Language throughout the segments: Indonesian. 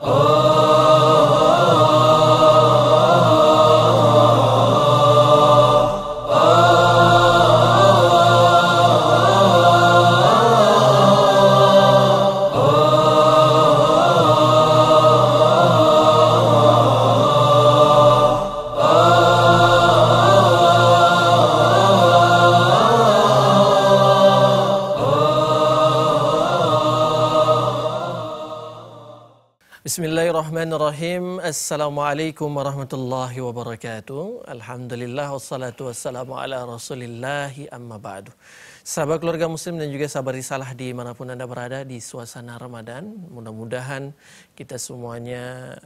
Oh. Bismillahirrahmanirrahim. Assalamualaikum warahmatullahi wabarakatuh. Alhamdulillah wassalatu wassalamu ala rasulillahi amma ba'du. Sahabat keluarga muslim dan juga sahabat risalah manapun Anda berada di suasana Ramadan. Mudah-mudahan kita semuanya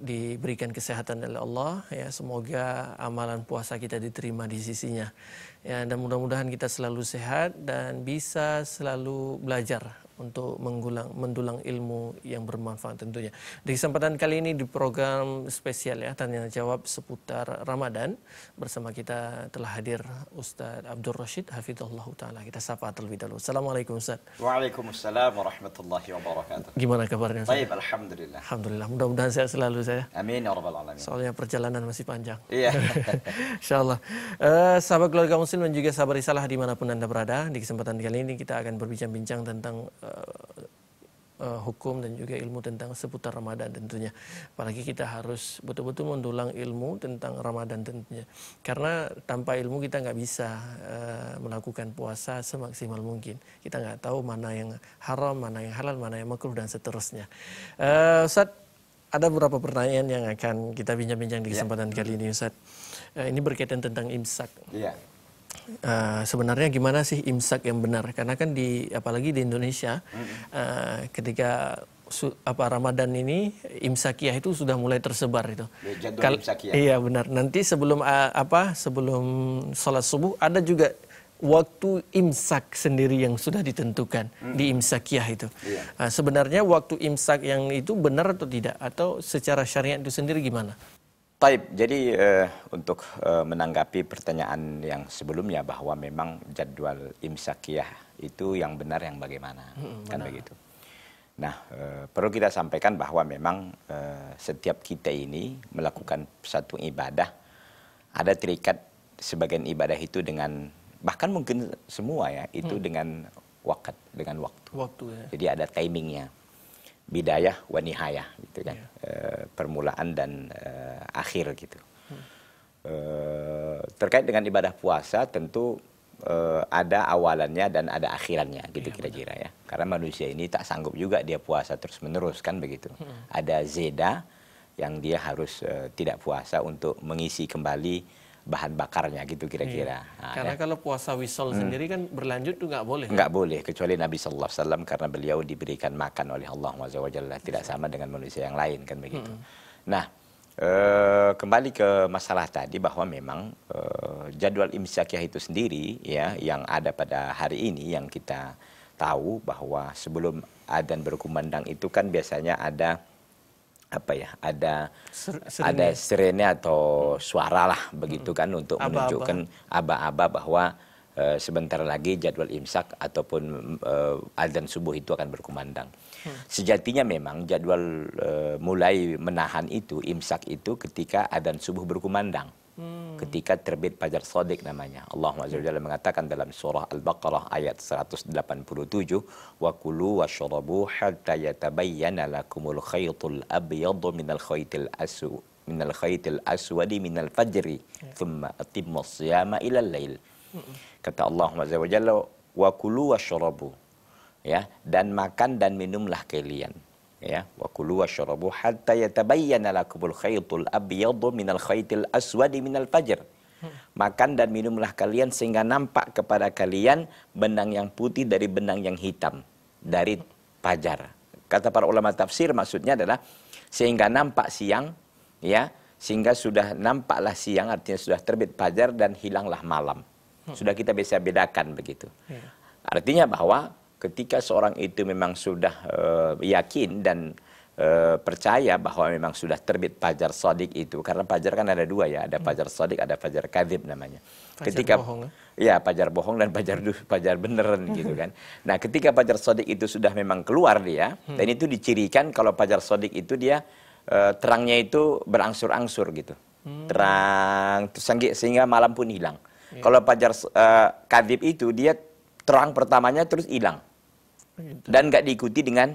diberikan kesehatan oleh Allah ya semoga amalan puasa kita diterima di sisinya ya dan mudah-mudahan kita selalu sehat dan bisa selalu belajar untuk menggulang, mendulang ilmu yang bermanfaat tentunya. Di kesempatan kali ini di program spesial ya tanya jawab seputar Ramadan bersama kita telah hadir Ustadz Abdul Rashid Hafidullah taala. Kita sapa terlebih dahulu. Assalamualaikum Ustaz. Waalaikumsalam warahmatullahi wabarakatuh. Gimana kabarnya Ustaz? Baik, alhamdulillah. Alhamdulillah. Mudah-mudahan sehat selalu saya. Amin ya rabbal alamin. Soalnya perjalanan masih panjang. Iya. Insyaallah. Uh, sahabat keluarga muslim dan juga sahabat risalah dimanapun Anda berada, di kesempatan kali ini kita akan berbincang-bincang tentang uh, hukum dan juga ilmu tentang seputar Ramadan tentunya. Apalagi kita harus betul-betul mendulang ilmu tentang Ramadan tentunya. Karena tanpa ilmu kita nggak bisa uh, melakukan puasa semaksimal mungkin. Kita nggak tahu mana yang haram, mana yang halal, mana yang makruh dan seterusnya. Uh, Ustaz, ada beberapa pertanyaan yang akan kita bincang-bincang di ya. kesempatan ya. kali ini Ustaz. Uh, ini berkaitan tentang imsak. Iya uh, sebenarnya gimana sih imsak yang benar karena kan di apalagi di Indonesia uh, ketika su, apa Ramadan ini imsakiah itu sudah mulai tersebar itu. Ya, Kal Iya benar. Nanti sebelum uh, apa sebelum sholat subuh ada juga waktu imsak sendiri yang sudah ditentukan hmm. di imsakiah itu. Iya. Uh, sebenarnya waktu imsak yang itu benar atau tidak atau secara syariat itu sendiri gimana? Taib, jadi uh, untuk uh, menanggapi pertanyaan yang sebelumnya bahwa memang jadwal imsakiyah itu yang benar yang bagaimana, hmm, hmm kan begitu. Nah, uh, perlu kita sampaikan bahwa memang uh, setiap kita ini melakukan satu ibadah, ada terikat sebagian ibadah itu dengan bahkan mungkin semua ya itu hmm. dengan wakat, dengan waktu. Waktu ya. Jadi ada timingnya bidayah wa gitu kan. Yeah. Iya. e, permulaan dan e, akhir gitu. Hmm. e, terkait dengan ibadah puasa tentu e, ada awalannya dan ada akhirannya gitu iya, kira-kira ya, ya. Karena manusia ini tak sanggup juga dia puasa terus-menerus kan begitu. Hmm. Ada zeda yang dia harus e, tidak puasa untuk mengisi kembali bahan bakarnya gitu kira-kira. Iya. Ah, karena ya. kalau puasa wisol hmm. sendiri kan berlanjut tuh nggak boleh. Nggak boleh kecuali Nabi Sallallahu Alaihi Wasallam karena beliau diberikan makan oleh Allah Wajalla tidak sama dengan manusia yang lain kan begitu. Hmm. Nah e, kembali ke masalah tadi bahwa memang e, jadwal imsakiah itu sendiri ya yang ada pada hari ini yang kita tahu bahwa sebelum adan berkumandang itu kan biasanya ada apa ya ada Ser ada sirene atau suara lah begitu kan untuk aba -aba. menunjukkan aba-aba bahwa uh, sebentar lagi jadwal imsak ataupun uh, eh, azan subuh itu akan berkumandang. Hmm. Sejatinya memang jadwal uh, mulai menahan itu imsak itu ketika azan subuh berkumandang hmm. ketika terbit fajar sodik namanya. Allah Jalla mengatakan dalam surah Al-Baqarah ayat 187, "Wa kulu wa syurabu hatta yatabayyana lakumul khaytul abiyadu minal khaytil asu minal khaytil aswadi minal fajri, yeah. thumma atimu siyama ilal lail." Hmm. Kata Allah SWT "Wa kulu wa syurabu Ya, dan makan dan minumlah kalian ya wa kulu washrabu hatta yatabayyana lakumul khaytul abyadu minal khaytil aswadi minal fajr makan dan minumlah kalian sehingga nampak kepada kalian benang yang putih dari benang yang hitam dari fajar kata para ulama tafsir maksudnya adalah sehingga nampak siang ya sehingga sudah nampaklah siang artinya sudah terbit fajar dan hilanglah malam hmm. sudah kita bisa bedakan begitu ya. artinya bahwa ketika seorang itu memang sudah uh, yakin dan uh, percaya bahwa memang sudah terbit pajar sodik itu karena pajar kan ada dua ya ada pajar hmm. sodik ada pajar kadib namanya pajar ketika bohong. Eh? ya pajar bohong dan pajar pajar beneran gitu kan nah ketika pajar sodik itu sudah memang keluar dia hmm. dan itu dicirikan kalau pajar sodik itu dia uh, terangnya itu berangsur-angsur gitu hmm. terang sehingga malam pun hilang yeah. kalau pajar uh, kadib itu dia terang pertamanya terus hilang Gitu. dan nggak diikuti dengan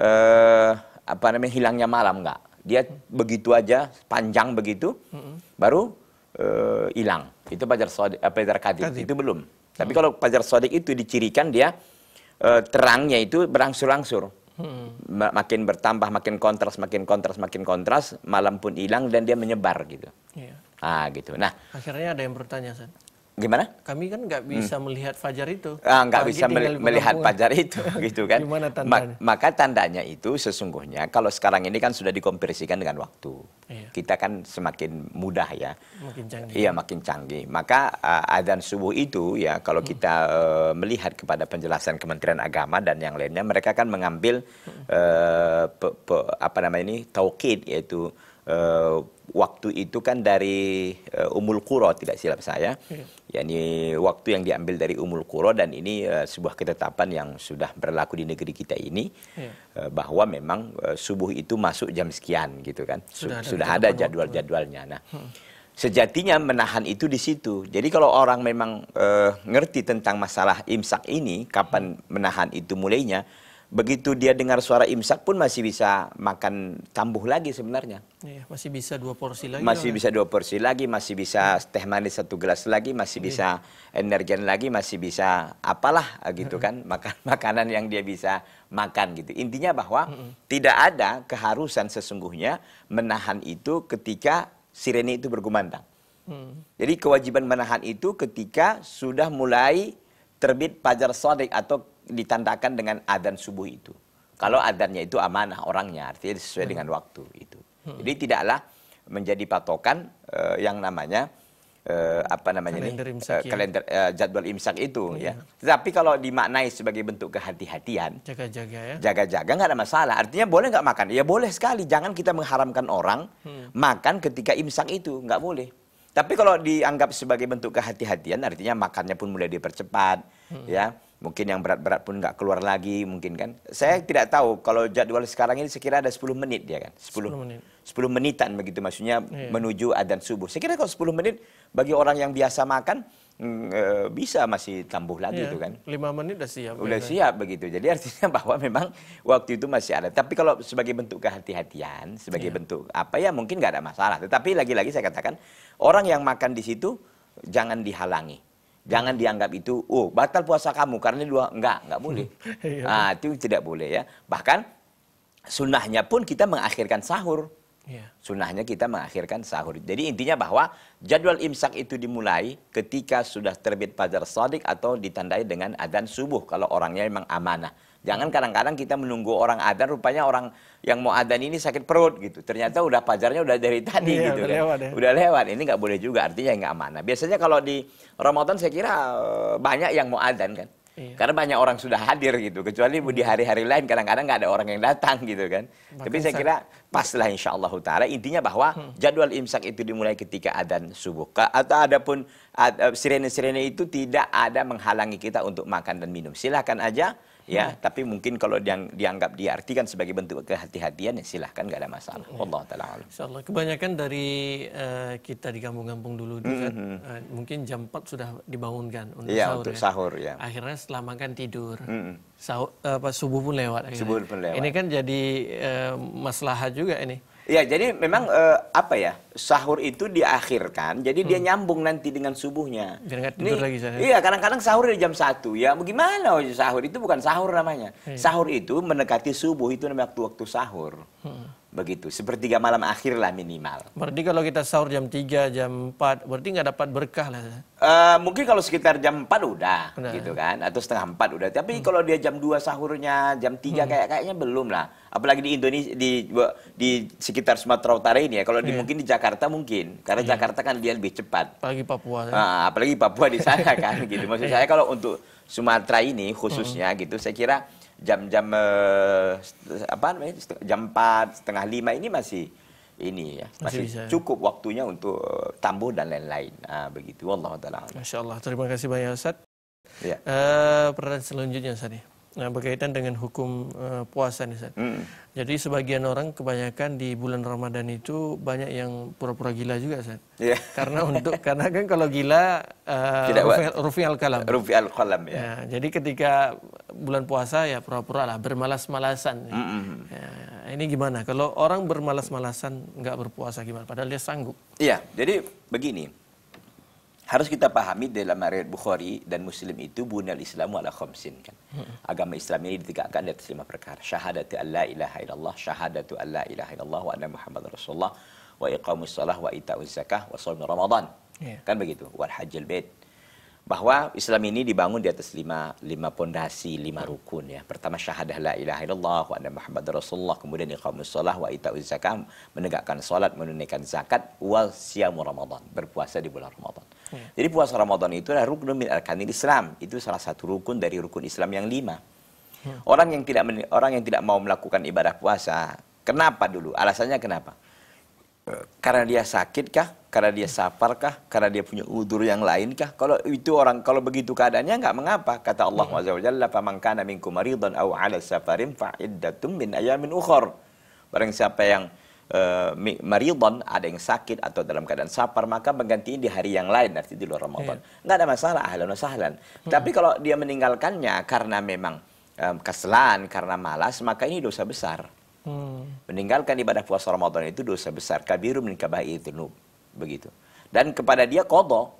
uh, apa namanya hilangnya malam nggak dia begitu aja panjang begitu hmm. baru uh, hilang itu pajar sodik, apa eh, pajar itu belum hmm. tapi mm. kalau pajar sodik itu dicirikan dia uh, terangnya itu berangsur-angsur Hmm. Makin bertambah, makin kontras, makin kontras, makin kontras, malam pun hilang dan dia menyebar gitu. yeah. Ah gitu. Nah, akhirnya ada yang bertanya, Gimana? Kami kan nggak hmm. bisa hmm. melihat fajar itu. Ah, nggak bisa melihat fajar itu, gitu kan? Gimana tandanya? Ma maka tandanya itu sesungguhnya kalau sekarang ini kan sudah dikompresikan dengan waktu. Iya. Kita kan semakin mudah ya. Makin canggih. Iya, makin canggih. Maka uh, adzan subuh itu ya kalau hmm. kita uh, melihat kepada penjelasan Kementerian Agama dan yang lainnya, mereka kan mengambil hmm. uh, pe, pe, apa namanya ini taukid yaitu Eh, waktu itu kan dari uh, eh, Umul Qura tidak silap saya. Hmm. yakni waktu yang diambil dari Umul Qura dan ini uh, sebuah ketetapan yang sudah berlaku di negeri kita ini hmm. uh, bahwa memang uh, subuh itu masuk jam sekian gitu kan. Sudah, sudah ada jadwal-jadwalnya. Nah, hmm. sejatinya menahan itu di situ. Jadi kalau orang memang uh, ngerti tentang masalah imsak ini, kapan menahan itu mulainya, begitu dia dengar suara imsak pun masih bisa makan tambuh lagi sebenarnya. Iya, masih bisa dua porsi lagi. Masih ya. bisa ya? dua porsi lagi, masih bisa hmm. teh manis satu gelas lagi, masih iya. bisa energen lagi, masih bisa apalah ah, gitu hmm. kan, makan makanan yang dia bisa makan gitu. Intinya bahwa mm tidak ada keharusan sesungguhnya menahan itu ketika sirene itu berkumandang. Mm. Jadi kewajiban menahan itu ketika sudah mulai terbit pajar sodik atau ditandakan dengan adan subuh itu. Kalau adannya itu amanah orangnya, artinya sesuai hmm. dengan waktu itu. Hmm. Jadi tidaklah menjadi patokan uh, yang namanya uh, apa namanya ini imsak, uh, kalender uh, jadwal imsak itu hmm. ya. Tetapi kalau dimaknai sebagai bentuk kehati-hatian, jaga-jaga ya. Jaga-jaga nggak ada masalah. Artinya boleh nggak makan? Ya boleh sekali. Jangan kita mengharamkan orang hmm. makan ketika imsak itu nggak boleh. Tapi kalau dianggap sebagai bentuk kehati-hatian, artinya makannya pun mulai dipercepat, hmm. ya. Mungkin yang berat-berat pun nggak keluar lagi, mungkin kan. Saya hmm. tidak tahu kalau jadwal sekarang ini sekira ada 10 menit ya kan. 10, 10 menit. 10 menitan begitu maksudnya yeah. menuju adzan subuh. Saya kira kalau 10 menit bagi orang yang biasa makan Mm, eh, bisa masih tambuh lagi iya, itu kan. Lima menit udah siap. Udah ya, siap kan? begitu. Jadi artinya bahwa memang waktu itu masih ada. Tapi kalau sebagai bentuk kehati-hatian, sebagai iya. bentuk apa ya mungkin nggak ada masalah. Tetapi lagi-lagi saya katakan orang yang makan di situ jangan dihalangi. Jangan dianggap itu, oh batal puasa kamu karena dua enggak, enggak boleh. Iya. ah, itu tidak boleh ya. Bahkan sunnahnya pun kita mengakhirkan sahur. Yeah. Sunnahnya kita mengakhirkan sahur. Jadi intinya bahwa jadwal imsak itu dimulai ketika sudah terbit fajar sodik atau ditandai dengan adzan subuh kalau orangnya memang amanah. Jangan kadang-kadang kita menunggu orang adzan rupanya orang yang mau adzan ini sakit perut gitu. Ternyata udah fajarnya udah dari tadi yeah, gitu udah kan. Lewat, ya. Udah lewat. Ini nggak boleh juga artinya nggak amanah. Biasanya kalau di Ramadan saya kira eh, banyak yang mau adzan kan. Iya. Karena banyak orang sudah hadir gitu. Kecuali di hmm. hari-hari lain kadang-kadang nggak ada orang yang datang gitu kan. Maka Tapi saya kira pas lah insya Allah utara Intinya bahwa hmm. jadwal imsak itu dimulai ketika adzan subuh. Atau ada pun eh, sirene-sirene itu tidak ada menghalangi kita untuk makan dan minum. Silahkan aja ya hmm. tapi mungkin kalau yang dianggap diartikan sebagai bentuk kehati-hatian ya silahkan nggak ada masalah hmm. Allah taala insyaallah kebanyakan dari uh, kita di kampung-kampung dulu kan, hmm. kan, uh, mungkin jam 4 sudah dibangunkan untuk ya, sahur untuk ya. sahur ya akhirnya setelah makan tidur hmm. hmm. sahur, uh, subuh pun lewat subuh pun lewat ini kan jadi uh, maslahat juga ini Ya, jadi memang uh, apa ya? Sahur itu diakhirkan, jadi hmm. dia nyambung nanti dengan subuhnya. lagi sahur. Iya, kadang-kadang sahur di jam 1. Ya, bagaimana sahur itu bukan sahur namanya. Hmm. Sahur itu mendekati subuh itu namanya waktu-waktu sahur. Hmm begitu sepertiga malam akhir lah minimal. Berarti kalau kita sahur jam 3, jam 4, berarti nggak dapat berkah lah. Uh, mungkin kalau sekitar jam 4 udah, udah gitu kan atau setengah 4 udah. Tapi hmm. kalau dia jam 2 sahurnya, jam 3 hmm. kayak kayaknya belum lah. Apalagi di Indonesia di di sekitar Sumatera Utara ini ya. Kalau yeah. di iya. mungkin di Jakarta mungkin karena yeah. Jakarta kan dia lebih cepat. Apalagi Papua. Ya. Uh, apalagi Papua di sana kan gitu. Maksud yeah. saya kalau untuk Sumatera ini khususnya hmm. gitu saya kira jam-jam eh, apa namanya jam empat setengah lima ini masih ini ya masih, masih bisa. cukup waktunya untuk eh, tambuh dan lain-lain. Nah, begitu. Allah taala. Allah Terima kasih banyak Ustaz. Ya. Uh, eh, peran selanjutnya Ustaz. Nah, berkaitan dengan hukum uh, puasa nih, Ustaz. Hmm. Jadi sebagian orang kebanyakan di bulan Ramadan itu banyak yang pura-pura gila juga, Ustaz. Yeah. Karena untuk karena kan kalau gila uh, rufi, al-kalam. Rufi al-kalam ya. ya. jadi ketika bulan puasa ya pura-pura lah bermalas-malasan. Mm -hmm. ya, ini gimana? Kalau orang bermalas-malasan nggak berpuasa gimana? Padahal dia sanggup. Iya, jadi begini harus kita pahami dalam riwayat Bukhari dan Muslim itu bunal Islam ala khamsin kan. Hmm. Agama Islam ini ditegakkan di atas lima perkara. Syahadatu an la ilaha illallah, syahadatu an la ilaha illallah wa anna Muhammad Rasulullah wa iqamus salah wa ita'uz zakah wa sawmi ramadan. Yeah. Kan begitu. Wal hajjal bait. Hmm. bahwa Islam ini dibangun di atas lima lima pondasi lima rukun ya pertama syahadah la ilaha illallah wa anna muhammad rasulullah kemudian iqamus sholah wa itauz zakah menegakkan sholat menunaikan zakat wa siyamu ramadan berpuasa di bulan ramadan ya. jadi puasa ramadan itu adalah rukun min arkanil islam itu salah satu rukun dari rukun Islam yang lima ya. orang yang tidak orang yang tidak mau melakukan ibadah puasa kenapa dulu alasannya kenapa karena dia sakit kah? Karena dia safar kah? Karena dia punya udur yang lain kah? Kalau itu orang kalau begitu keadaannya enggak mengapa. Kata Allah hmm. Azza wa Jalla, man kana minkum maridan aw 'ala safarin fa iddatum min ayamin ukhra." Barang siapa yang uh, maridan ada yang sakit atau dalam keadaan safar maka menggantiin di hari yang lain, nanti di luar Ramadan. Yeah. ada masalah, ahlan wa sahlan. Hmm. Tapi kalau dia meninggalkannya karena memang um, eh, keselan, karena malas, maka ini dosa besar. Hmm. Meninggalkan ibadah puasa Ramadan itu dosa besar. Kabiru menikabah itu Begitu. Dan kepada dia kodo.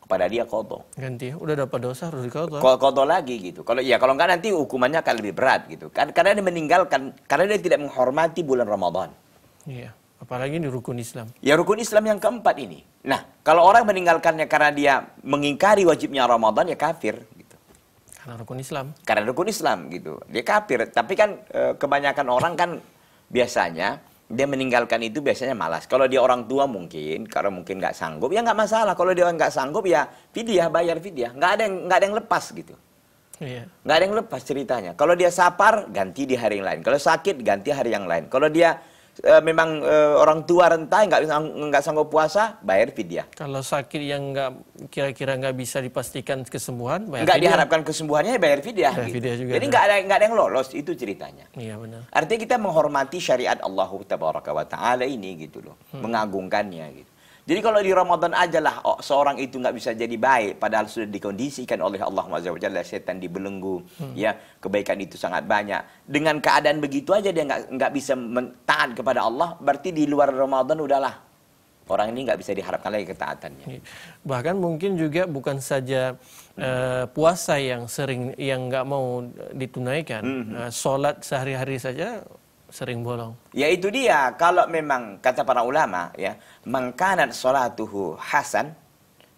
Kepada dia kodo. Ganti udah dapat dosa harus dikodoh. Kodo lagi gitu. Kalau ya kalau enggak nanti hukumannya akan lebih berat gitu. Kan, karena dia meninggalkan, karena dia tidak menghormati bulan Ramadan. Iya. Apalagi ini rukun Islam. Ya rukun Islam yang keempat ini. Nah, kalau orang meninggalkannya karena dia mengingkari wajibnya Ramadan ya kafir, karena rukun Islam. Karena rukun Islam gitu. Dia kafir. Tapi kan e, kebanyakan orang kan biasanya dia meninggalkan itu biasanya malas. Kalau dia orang tua mungkin, karena mungkin nggak sanggup, ya nggak masalah. Kalau dia nggak sanggup ya fidyah, bayar fidyah. Nggak ada yang nggak ada yang lepas gitu. Iya. Nggak ada yang lepas ceritanya. Kalau dia sapar, ganti di hari yang lain. Kalau sakit, ganti hari yang lain. Kalau dia e, memang e, orang tua rentah nggak nggak sanggup puasa bayar fidya. Kalau sakit yang nggak kira-kira nggak bisa dipastikan kesembuhan, bayar nggak diharapkan kesembuhannya ya bayar fidya. Bayar gitu. juga. Jadi ya. nggak ada nggak ada yang lolos itu ceritanya. Iya benar. Artinya kita menghormati syariat Allah Taala ini gitu loh, hmm. mengagungkannya gitu. Jadi kalau di Ramadan ajalah oh, seorang itu nggak bisa jadi baik padahal sudah dikondisikan oleh Allah Jalla setan dibelenggu hmm. ya kebaikan itu sangat banyak. Dengan keadaan begitu aja dia nggak nggak bisa taat kepada Allah berarti di luar Ramadan udahlah orang ini nggak bisa diharapkan lagi ketaatannya. Hmm. Bahkan mungkin juga bukan saja uh, puasa yang sering yang nggak mau ditunaikan, hmm. uh, sholat sehari-hari saja sering bolong. Ya itu dia. Kalau memang kata para ulama ya, mengkanat salatuhu hasan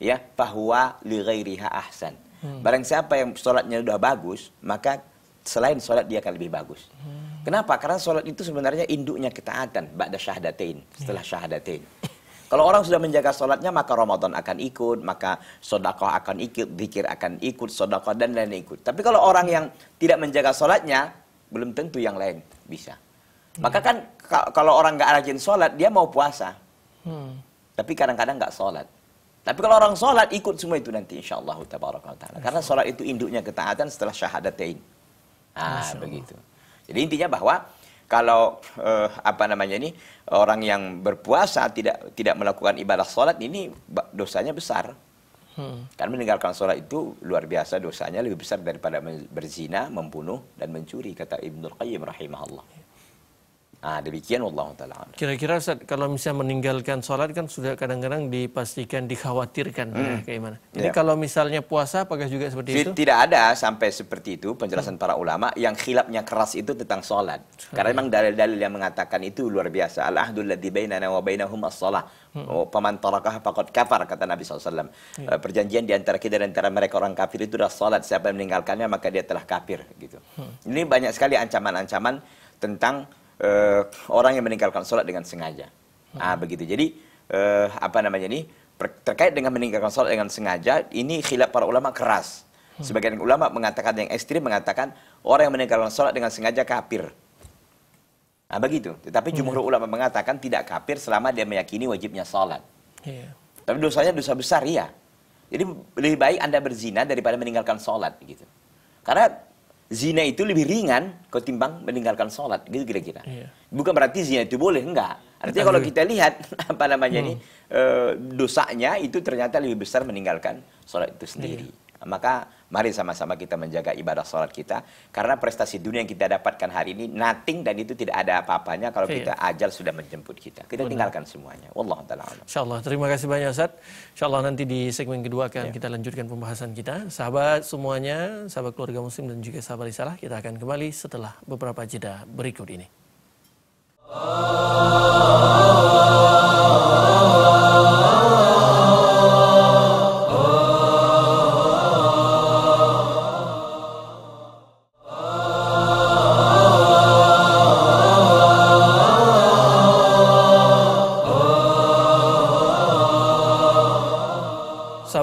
ya, bahwa li ghairiha ahsan. Hmm. Barang siapa yang sholatnya sudah bagus, maka selain sholat dia akan lebih bagus. Hmm. Kenapa? Karena sholat itu sebenarnya induknya ketaatan, ba'da syahadatain, ya. setelah hmm. syahadatain. Kalau orang sudah menjaga sholatnya, maka Ramadan akan ikut, maka sodakoh akan ikut, zikir akan ikut, sodakoh dan lain-lain ikut. Tapi kalau orang yang tidak menjaga sholatnya, belum tentu yang lain bisa. Hmm. Maka kan kalau orang nggak rajin sholat, dia mau puasa. Hmm. Tapi kadang-kadang nggak sholat. Tapi kalau orang sholat, ikut semua itu nanti insya Allah. Karena sholat itu induknya ketaatan setelah syahadatain. Ah, begitu. Jadi intinya bahwa kalau eh, apa namanya ini orang yang berpuasa tidak tidak melakukan ibadah sholat ini dosanya besar. Hmm. Karena meninggalkan sholat itu luar biasa dosanya lebih besar daripada berzina, membunuh dan mencuri kata Ibnu Qayyim rahimahullah. Nah, demikian wallahu taala. Kira-kira kalau misalnya meninggalkan sholat kan sudah kadang-kadang dipastikan dikhawatirkan hmm. ya, kayak mana. Ini ya. kalau misalnya puasa apakah juga seperti itu? Tidak ada sampai seperti itu penjelasan hmm. para ulama yang khilafnya keras itu tentang sholat. Hmm. Karena ya. memang dalil-dalil yang mengatakan itu luar biasa. Al ahdul ladzi bainana wa bainahum as-shalah. Hmm. Oh, paman tarakah pakot kafar kata Nabi SAW. Ya. Eh, perjanjian di antara kita dan antara mereka orang kafir itu adalah sholat. Siapa yang meninggalkannya maka dia telah kafir gitu. Hmm. Ini banyak sekali ancaman-ancaman tentang uh, orang yang meninggalkan sholat dengan sengaja. Ah, hmm. Ah begitu. Jadi uh, apa namanya ini terkait dengan meninggalkan sholat dengan sengaja ini khilaf para ulama keras. Hmm. Sebagian ulama mengatakan yang ekstrim mengatakan orang yang meninggalkan sholat dengan sengaja kafir. Nah, begitu. Tetapi hmm. jumhur ulama mengatakan tidak kafir selama dia meyakini wajibnya sholat. Yeah. Tapi dosanya dosa besar, ya. Jadi lebih baik Anda berzina daripada meninggalkan sholat. Gitu. Karena zina itu lebih ringan ketimbang meninggalkan sholat gitu kira-kira iya. bukan berarti zina itu boleh enggak artinya kalau iya. kita lihat apa namanya hmm. ini eh, e, dosanya itu ternyata lebih besar meninggalkan sholat itu sendiri iya. Nah, maka mari sama-sama kita menjaga ibadah sholat kita karena prestasi dunia yang kita dapatkan hari ini nothing dan itu tidak ada apa-apanya kalau iya. kita ajal sudah menjemput kita. Kita Benar. tinggalkan semuanya. Allah taala. Allah, Terima kasih banyak Ustaz. Allah nanti di segmen kedua akan ya. kita lanjutkan pembahasan kita. Sahabat semuanya, sahabat keluarga muslim dan juga sahabat risalah, kita akan kembali setelah beberapa jeda berikut ini. Oh.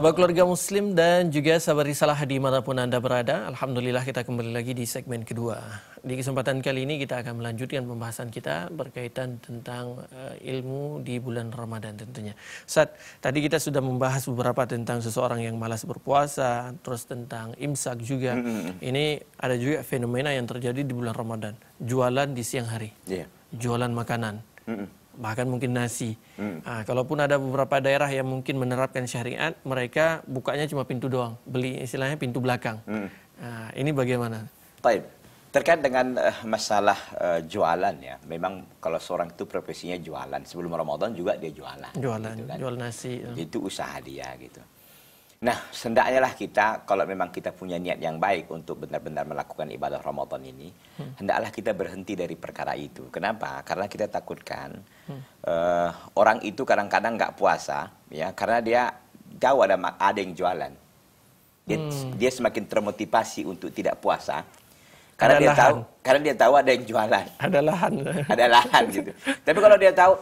Sahabat keluarga muslim dan juga sahabat risalah pun Anda berada, Alhamdulillah kita kembali lagi di segmen kedua. Di kesempatan kali ini kita akan melanjutkan pembahasan kita berkaitan tentang uh, ilmu di bulan Ramadan tentunya. Saat tadi kita sudah membahas beberapa tentang seseorang yang malas berpuasa, terus tentang imsak juga. Mm-hmm. Ini ada juga fenomena yang terjadi di bulan Ramadan, jualan di siang hari, yeah. jualan makanan. Mm-hmm bahkan mungkin nasi. Hmm. Nah, kalaupun ada beberapa daerah yang mungkin menerapkan syariat, mereka bukanya cuma pintu doang, beli istilahnya pintu belakang. Hmm. Nah, ini bagaimana? Taib. Terkait dengan uh, masalah uh, jualan ya, memang kalau seorang itu profesinya jualan, sebelum Ramadan juga dia jualan. Jualan, gitu kan? jual nasi. Eh. Itu usaha dia gitu. Nah, sendaknya lah kita kalau memang kita punya niat yang baik untuk benar-benar melakukan ibadah Ramadan ini, hmm. hendaklah kita berhenti dari perkara itu. Kenapa? Karena kita takutkan hmm. uh, orang itu kadang-kadang nggak puasa, ya, karena dia tahu ada ada yang jualan. Dia, hmm. dia semakin termotivasi untuk tidak puasa karena ada dia lahan. tahu karena dia tahu ada yang jualan. Ada lahan. Ada lahan gitu. Tapi kalau dia tahu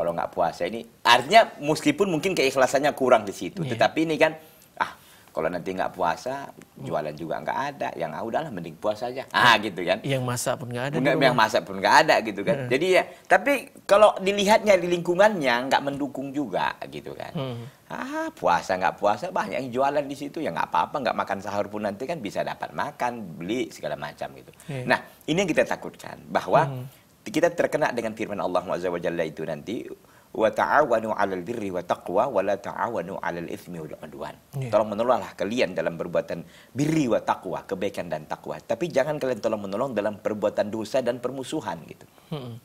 kalau nggak puasa ini artinya meskipun mungkin keikhlasannya kurang di situ yeah. tetapi ini kan ah kalau nanti nggak puasa jualan juga nggak ada yang ah udahlah mending puasa aja ah iya. gitu kan yang masak pun nggak ada nggak yang masak pun nggak ada gitu kan hmm. jadi ya tapi kalau dilihatnya di lingkungannya nggak mendukung juga gitu kan hmm. ah puasa nggak puasa banyak yang jualan di situ ya nggak apa-apa nggak makan sahur pun nanti kan bisa dapat makan beli segala macam gitu yeah. nah ini yang kita takutkan bahwa hmm kita terkena dengan firman Allah Azza wa itu nanti wa ta'awanu 'alal birri wa taqwa wa la ta'awanu 'alal itsmi wal 'udwan. Yeah. Tolong menolonglah kalian dalam perbuatan birri wa taqwa, kebaikan dan takwa. Tapi jangan kalian tolong menolong dalam perbuatan dosa dan permusuhan gitu. Hmm.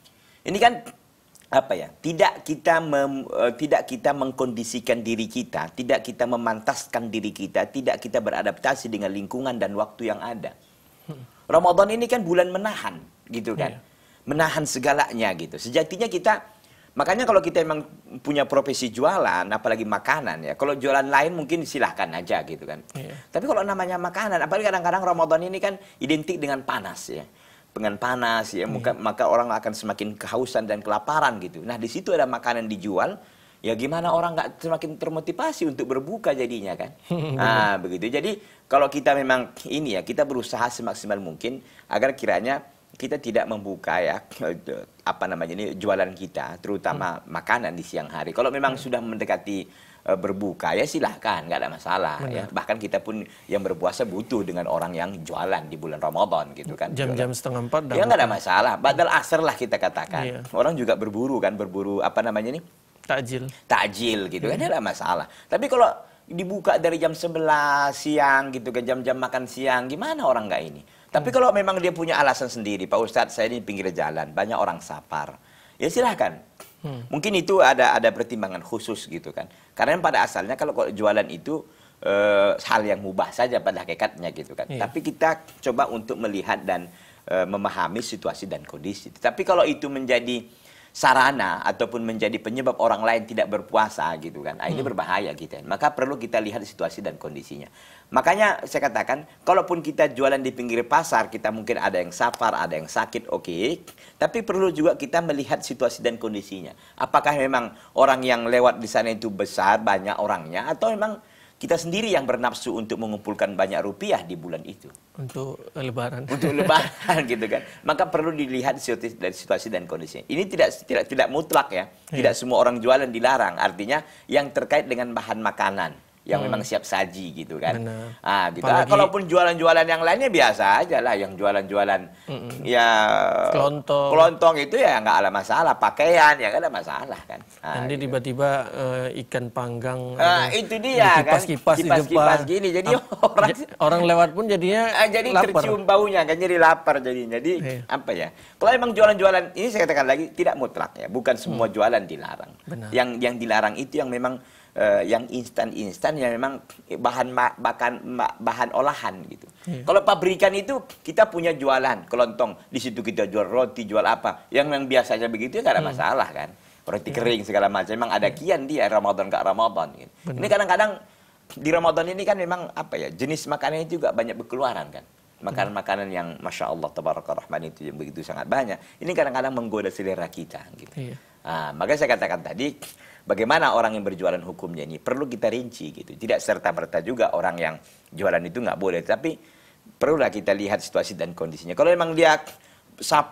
Ini kan apa ya? Tidak kita mem, uh, tidak kita mengkondisikan diri kita, tidak kita memantaskan diri kita, tidak kita beradaptasi dengan lingkungan dan waktu yang ada. Hmm. Ramadan ini kan bulan menahan gitu kan. Yeah menahan segalanya gitu. Sejatinya kita makanya kalau kita emang punya profesi jualan apalagi makanan ya. Kalau jualan lain mungkin silahkan aja gitu kan. Yeah. Tapi kalau namanya makanan apalagi kadang-kadang Ramadan ini kan identik dengan panas ya. Dengan panas ya yeah. maka, iya. maka orang akan semakin kehausan dan kelaparan gitu. Nah, di situ ada makanan dijual ya gimana orang nggak semakin termotivasi untuk berbuka jadinya kan nah begitu jadi kalau kita memang ini ya kita berusaha semaksimal mungkin agar kiranya kita tidak membuka ya eh, apa namanya ini jualan kita terutama hmm. makanan di siang hari. Kalau memang hmm. sudah mendekati eh, berbuka ya silahkan nggak ada masalah ya. Benar. ya. Bahkan kita pun yang berpuasa butuh dengan orang yang jualan di bulan Ramadan gitu kan. Jam-jam setengah empat. Ya nggak ada masalah. Badal asar lah kita katakan. Iya. Orang juga berburu kan berburu apa namanya nih? Takjil. Takjil gitu kan. hmm. kan ada masalah. Tapi kalau dibuka dari jam 11 siang gitu kan jam-jam makan siang gimana orang nggak ini tapi kalau memang dia punya alasan sendiri, Pak Ustadz, saya ini pinggir jalan, banyak orang sapar. Ya silahkan. Hmm. Mungkin itu ada ada pertimbangan khusus gitu kan. Karena pada asalnya kalau jualan itu e, hal yang mubah saja pada hakikatnya gitu kan. Iya. Tapi kita coba untuk melihat dan e, memahami situasi dan kondisi. Tapi kalau itu menjadi sarana ataupun menjadi penyebab orang lain tidak berpuasa gitu kan. Nah, ini hmm. berbahaya gitu kan. Maka perlu kita lihat situasi dan kondisinya. Makanya saya katakan, kalaupun kita jualan di pinggir pasar, kita mungkin ada yang safar, ada yang sakit, oke. Okay. Tapi perlu juga kita melihat situasi dan kondisinya. Apakah memang orang yang lewat di sana itu besar, banyak orangnya, atau memang kita sendiri yang bernafsu untuk mengumpulkan banyak rupiah di bulan itu. Untuk lebaran. Untuk lebaran gitu kan. Maka perlu dilihat situasi, dan kondisinya. Ini tidak tidak tidak mutlak ya. Tidak yeah. semua orang jualan dilarang. Artinya yang terkait dengan bahan makanan yang hmm. memang siap saji gitu kan. Benar. Ah gitu. Ah, Apalagi... kalaupun jualan-jualan yang lainnya biasa aja lah, yang jualan-jualan mm -mm. ya kelontong. Kelontong itu ya nggak ada masalah, pakaian ya nggak ada masalah kan. Ah, Nanti gitu. tiba-tiba uh, ikan panggang. Ah, itu dia kipas, kan. Kipas-kipas Kipas gini. Jadi Ap orang orang lewat pun jadinya ah, jadi lapar. tercium baunya kan jadi lapar jadinya. Jadi iya. apa ya? Kalau emang jualan-jualan ini saya katakan lagi tidak mutlak ya, bukan semua hmm. jualan dilarang. Benar. Yang yang dilarang itu yang memang uh, yang instan-instan yang memang bahan bahkan bahan olahan gitu. Yeah. Kalau pabrikan itu kita punya jualan kelontong di situ kita jual roti jual apa yang yang biasanya begitu ya gak ada hmm. masalah kan roti yeah. kering segala macam memang ada iya. kian dia Ramadan gak Ramadan gitu. Ini kadang-kadang di Ramadan ini kan memang apa ya jenis makanannya juga banyak berkeluaran kan makanan-makanan yang masya Allah tabaraka rahman itu yang begitu sangat banyak ini kadang-kadang menggoda selera kita gitu. Iya. Nah, makanya saya katakan tadi bagaimana orang yang berjualan hukumnya ini perlu kita rinci gitu. Tidak serta merta juga orang yang jualan itu nggak boleh, tapi perlulah kita lihat situasi dan kondisinya. Kalau memang dia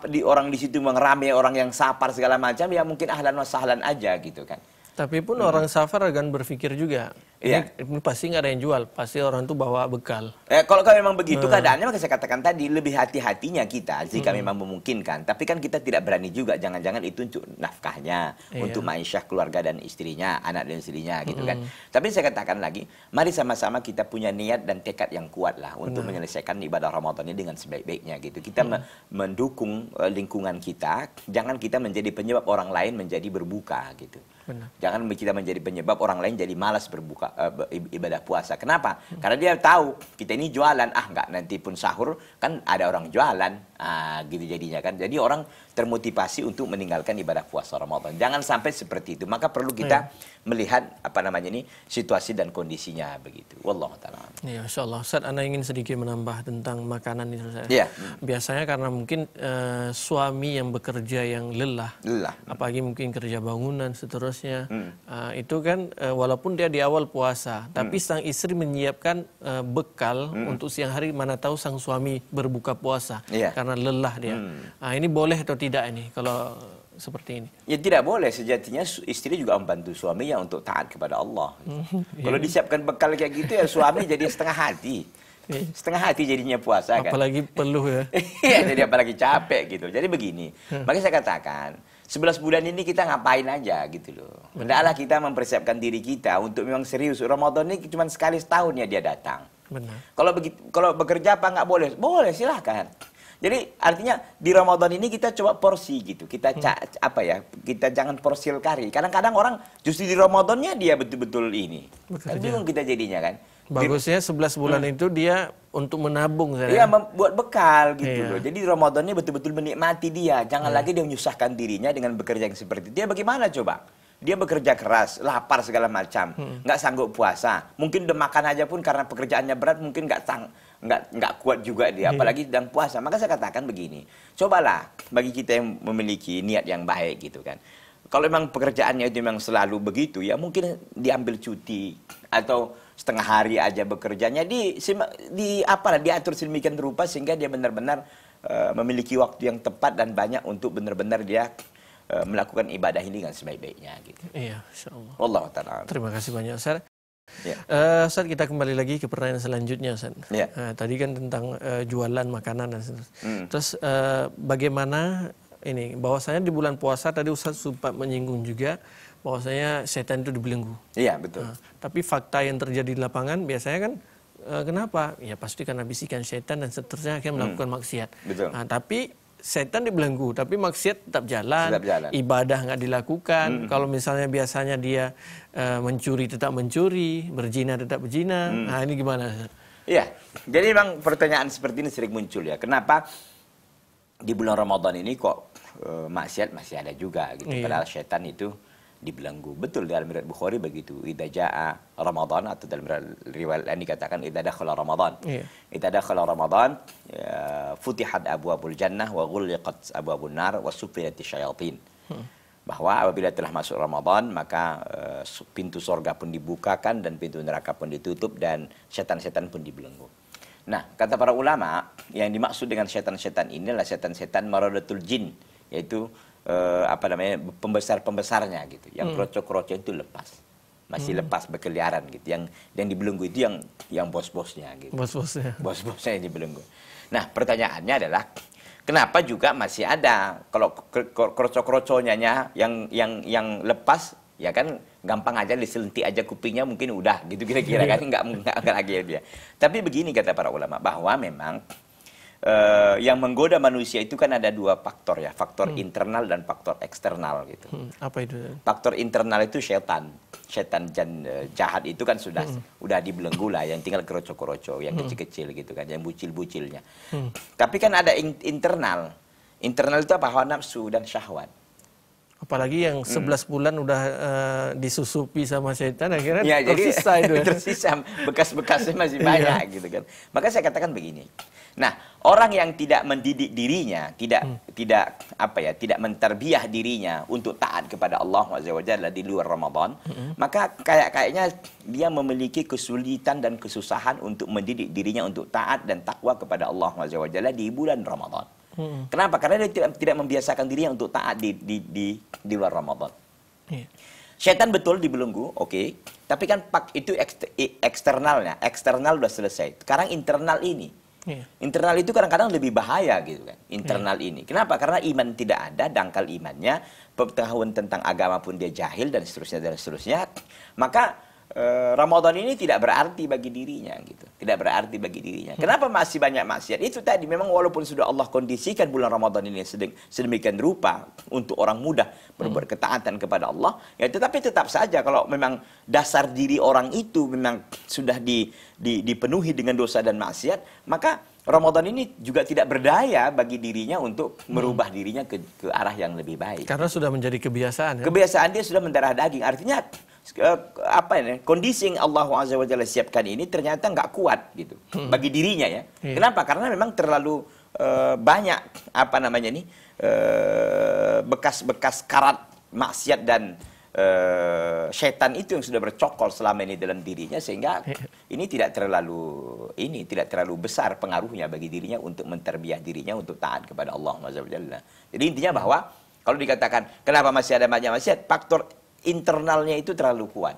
di orang di situ mengerame orang yang sapar segala macam ya mungkin ahlan wasahlan aja gitu kan. Tapi pun hmm. orang safar akan berpikir juga. Ini, ya. ini pasti nggak ada yang jual, pasti orang tuh bawa bekal. Eh, kalau kalau memang begitu hmm. keadaannya, maka saya katakan tadi lebih hati-hatinya kita jika hmm. memang memungkinkan. Tapi kan kita tidak berani juga, jangan-jangan itu untuk nafkahnya, iya. untuk maisha keluarga dan istrinya, anak dan istrinya, gitu kan. hmm. kan. Tapi saya katakan lagi, mari sama-sama kita punya niat dan tekad yang kuat lah untuk hmm. menyelesaikan ibadah Ramadan ini dengan sebaik-baiknya gitu. Kita hmm. mendukung eh, lingkungan kita, jangan kita menjadi penyebab orang lain menjadi berbuka gitu. Benar. Jangan kita menjadi penyebab orang lain jadi malas berbuka uh, ibadah puasa. Kenapa? Hmm. Karena dia tahu kita ini jualan. Ah, nggak nanti pun sahur kan ada orang jualan. Ah, gitu jadinya kan. Jadi orang termotivasi untuk meninggalkan ibadah puasa Ramadan. Jangan sampai seperti itu. Maka perlu kita hmm melihat apa namanya ini situasi dan kondisinya begitu. Wallahu taala. Ya, insyaallah. Ustaz, Anda ingin sedikit menambah tentang makanan ini, saya. Ya. Biasanya karena mungkin uh, suami yang bekerja yang lelah. Lelah. Apalagi mungkin kerja bangunan seterusnya. Hmm. Uh, itu kan uh, walaupun dia di awal puasa, hmm. tapi sang istri menyiapkan uh, bekal hmm. untuk siang hari mana tahu sang suami berbuka puasa ya. karena lelah dia. Hmm. Nah, ini boleh atau tidak ini kalau seperti ini. Ya tidak boleh sejatinya istri juga membantu suami ya untuk taat kepada Allah. Iya. Kalau disiapkan bekal kayak gitu ya suami jadi setengah hati. Iya. Setengah hati jadinya puasa kan. Apalagi peluh ya. Iya, jadi apalagi capek gitu. Jadi begini, iya. makanya saya katakan sebelas bulan ini kita ngapain aja gitu loh. Hendaklah kita mempersiapkan diri kita untuk memang serius. Ramadan ini cuma sekali setahun ya dia datang. Benar. Kalau begitu, kalau bekerja apa nggak boleh? Boleh silahkan. Jadi artinya di Ramadan ini kita coba porsi gitu. Kita hmm. apa ya? Kita jangan porsil kari. Kadang-kadang orang justru di Ramadannya dia betul-betul ini. Bekerja. Kan bingung kita jadinya kan. Bagusnya 11 bulan hmm. itu dia untuk menabung saya. Iya, membuat bekal gitu iya. loh. Jadi Ramadannya betul-betul menikmati dia. Jangan hmm. lagi dia menyusahkan dirinya dengan bekerja yang seperti itu. Dia bagaimana coba? dia bekerja keras, lapar segala macam, hmm. nggak hmm. sanggup puasa. Mungkin udah makan aja pun karena pekerjaannya berat, mungkin nggak sang nggak nggak kuat juga dia iya. apalagi sedang puasa maka saya katakan begini cobalah bagi kita yang memiliki niat yang baik gitu kan kalau memang pekerjaannya itu memang selalu begitu ya mungkin diambil cuti atau setengah hari aja bekerjanya di di apalah diatur sedemikian rupa sehingga dia benar-benar uh, memiliki waktu yang tepat dan banyak untuk benar-benar dia eh, melakukan ibadah ini dengan sebaik-baiknya gitu. Iya, insyaallah. Allah taala. Terima kasih banyak, Sir. Ya. Uh, eh, Ustaz kita kembali lagi ke pertanyaan selanjutnya Ya. Uh, tadi kan tentang uh, jualan makanan dan hmm. Terus uh, bagaimana ini bahwasanya di bulan puasa tadi Ustaz sempat menyinggung juga bahwasanya setan itu dibelenggu. Iya, betul. Uh, tapi fakta yang terjadi di lapangan biasanya kan uh, kenapa? Ya pasti karena bisikan setan dan seterusnya akan hmm. melakukan hmm. maksiat. Betul. Uh, tapi setan dibelenggu tapi maksiat tetap jalan, tetap jalan. ibadah nggak dilakukan hmm. kalau misalnya biasanya dia uh, mencuri tetap mencuri berzina tetap berzina hmm. nah ini gimana Iya, jadi memang pertanyaan seperti ini sering muncul ya. Kenapa di bulan Ramadan ini kok uh, maksiat masih ada juga gitu? Iya. Padahal setan itu dibelenggu. Betul dalam riwayat Bukhari begitu. Idza jaa Ramadan atau dalam riwayat lain dikatakan idza dakhala Ramadan. Yeah. Idza dakhala Ramadan ya, futihat abwabul jannah wa Abu abwabun nar wa sufiyati syayatin. Hmm. Bahwa apabila telah masuk Ramadan maka uh, pintu surga pun dibukakan dan pintu neraka pun ditutup dan setan-setan pun dibelenggu. Nah, kata para ulama, yang dimaksud dengan setan-setan ini adalah setan-setan maradatul jin, yaitu eh, apa namanya pembesar-pembesarnya gitu. Yang hmm. kroco-kroco itu lepas masih hmm. lepas berkeliaran gitu. Yang yang dibelenggu itu yang yang bos-bosnya gitu. Bos-bosnya. Bos-bosnya yang dibelenggu. Nah, pertanyaannya adalah kenapa juga masih ada kalau kroco-kroconya yang yang yang lepas ya kan gampang aja diselentik aja kupingnya mungkin udah gitu kira-kira iya, iya. kan nggak nggak lagi ya dia. Tapi begini kata para ulama bahwa memang uh, yang menggoda manusia itu kan ada dua faktor ya, faktor hmm. internal dan faktor eksternal gitu. Hmm. Apa itu? Faktor internal itu setan, setan jan, eh, jahat itu kan sudah hmm. udah dibelenggu lah, yang tinggal keroco-keroco, yang hmm. kecil-kecil hmm. gitu kan, yang bucil-bucilnya. Hmm. Tapi kan ada internal, internal itu apa? Hawa nafsu dan syahwat apalagi yang 11 hmm. bulan udah uh, disusupi sama setan akhirnya ya, tersisa jadi, itu tersisa bekas-bekasnya masih iya. banyak iya. gitu kan maka saya katakan begini nah orang yang tidak mendidik dirinya tidak hmm. tidak apa ya tidak menterbiah dirinya untuk taat kepada Allah Wajalla di luar Ramadan hmm. maka kayak kayaknya dia memiliki kesulitan dan kesusahan untuk mendidik dirinya untuk taat dan takwa kepada Allah Wajalla di bulan Ramadan Hmm. Kenapa? Karena dia tidak, tidak membiasakan diri untuk taat di di di, di luar Ramadan. Yeah. Setan betul dibelenggu, oke. Okay. Tapi kan pak itu eksternalnya, eksternal sudah selesai. Sekarang internal ini. Yeah. Internal itu kadang-kadang lebih bahaya gitu kan. Internal yeah. ini. Kenapa? Karena iman tidak ada, dangkal imannya, pengetahuan tentang agama pun dia jahil dan seterusnya dan seterusnya. Maka Eh, Ramadan ini tidak berarti bagi dirinya gitu. Tidak berarti bagi dirinya. Hmm. Kenapa masih banyak maksiat? Itu tadi memang walaupun sudah Allah kondisikan bulan Ramadan ini sedemikian rupa untuk orang muda berbuat ketaatan kepada Allah, ya tetapi tetap saja kalau memang dasar diri orang itu memang sudah di, di, dipenuhi dengan dosa dan maksiat, maka Ramadan ini juga tidak berdaya bagi dirinya untuk hmm. merubah dirinya ke, ke arah yang lebih baik. Karena sudah menjadi kebiasaan. Ya? Kebiasaan dia sudah mendarah daging. Artinya Eh, apa ini kondisi yang Allah Azza wa Jalla siapkan ini ternyata nggak kuat gitu hmm. bagi dirinya ya. Hmm. Kenapa? Karena memang terlalu uh, banyak apa namanya nih eh, bekas-bekas uh, karat maksiat dan uh, setan itu yang sudah bercokol selama ini dalam dirinya sehingga iya. ini tidak terlalu ini tidak terlalu besar pengaruhnya bagi dirinya untuk menterbiah dirinya untuk taat kepada Allah Azza wa Jalla. Jadi intinya bahwa kalau dikatakan kenapa masih ada banyak maksiat, faktor internalnya itu terlalu kuat.